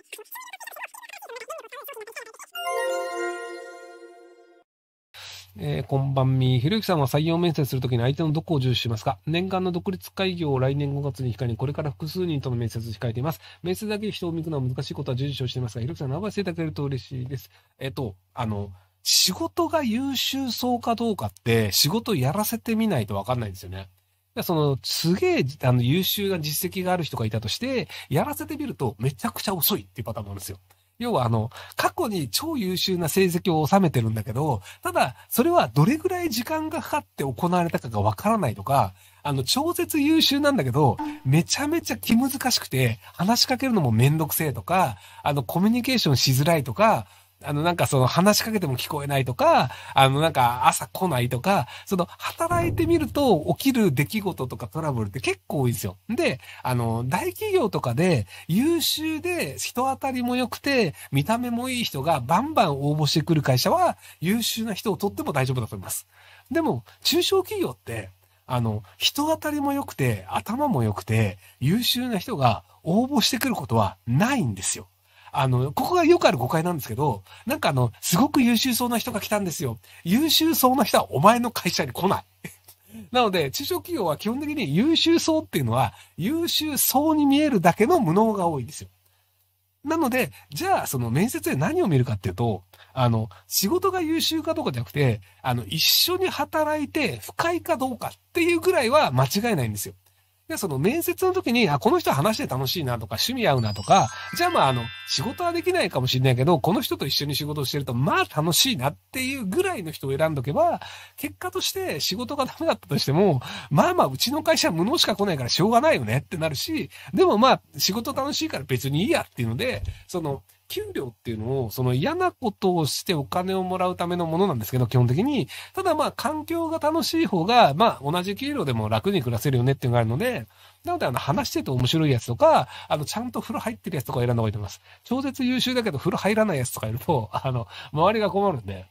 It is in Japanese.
えー、こんばんみ。ひろゆきさんは採用面接するときに相手のどこを重視しますか念願の独立開業を来年5月に控えに、これから複数人との面接を控えています。面接だけで人を見くのは難しいことは重視をしていますが、ひろゆきさん名前していただけると嬉しいです。えっ、ー、と、あの、仕事が優秀そうかどうかって、仕事やらせてみないとわかんないんですよね。その、すげえ、あの、優秀な実績がある人がいたとして、やらせてみると、めちゃくちゃ遅いっていうパターンもあるんですよ。要はあの、過去に超優秀な成績を収めてるんだけど、ただ、それはどれぐらい時間がかかって行われたかがわからないとか、あの、超絶優秀なんだけど、めちゃめちゃ気難しくて、話しかけるのもめんどくせえとか、あの、コミュニケーションしづらいとか、あの、なんかその話しかけても聞こえないとか、あの、なんか朝来ないとか、その働いてみると起きる出来事とかトラブルって結構多いんですよ。で、あの、大企業とかで優秀で人当たりも良くて、見た目もいい人がバンバン応募してくる会社は優秀な人をとっても大丈夫だと思います。でも、中小企業って、あの、人当たりも良くて、頭も良くて、優秀な人が応募してくることはないんですよ。あの、ここがよくある誤解なんですけど、なんかあの、すごく優秀そうな人が来たんですよ。優秀そうな人はお前の会社に来ない。なので、中小企業は基本的に優秀そうっていうのは、優秀そうに見えるだけの無能が多いんですよ。なので、じゃあ、その面接で何を見るかっていうと、あの、仕事が優秀かどうかじゃなくて、あの、一緒に働いて不快かどうかっていうぐらいは間違いないんですよ。で、その面接の時に、あ、この人話して楽しいなとか、趣味合うなとか、じゃあまあ、あの、仕事はできないかもしれないけど、この人と一緒に仕事をしてると、まあ楽しいなっていうぐらいの人を選んどけば、結果として仕事がダメだったとしても、まあまあ、うちの会社は無能しか来ないからしょうがないよねってなるし、でもまあ、仕事楽しいから別にいいやっていうので、その、給料っていうのを、その嫌なことをしてお金をもらうためのものなんですけど、基本的に。ただまあ、環境が楽しい方が、まあ、同じ給料でも楽に暮らせるよねっていうのがあるので、なので、あの、話してて面白いやつとか、あの、ちゃんと風呂入ってるやつとか選んだ方がいいと思います。超絶優秀だけど風呂入らないやつとかいると、あの、周りが困るんで。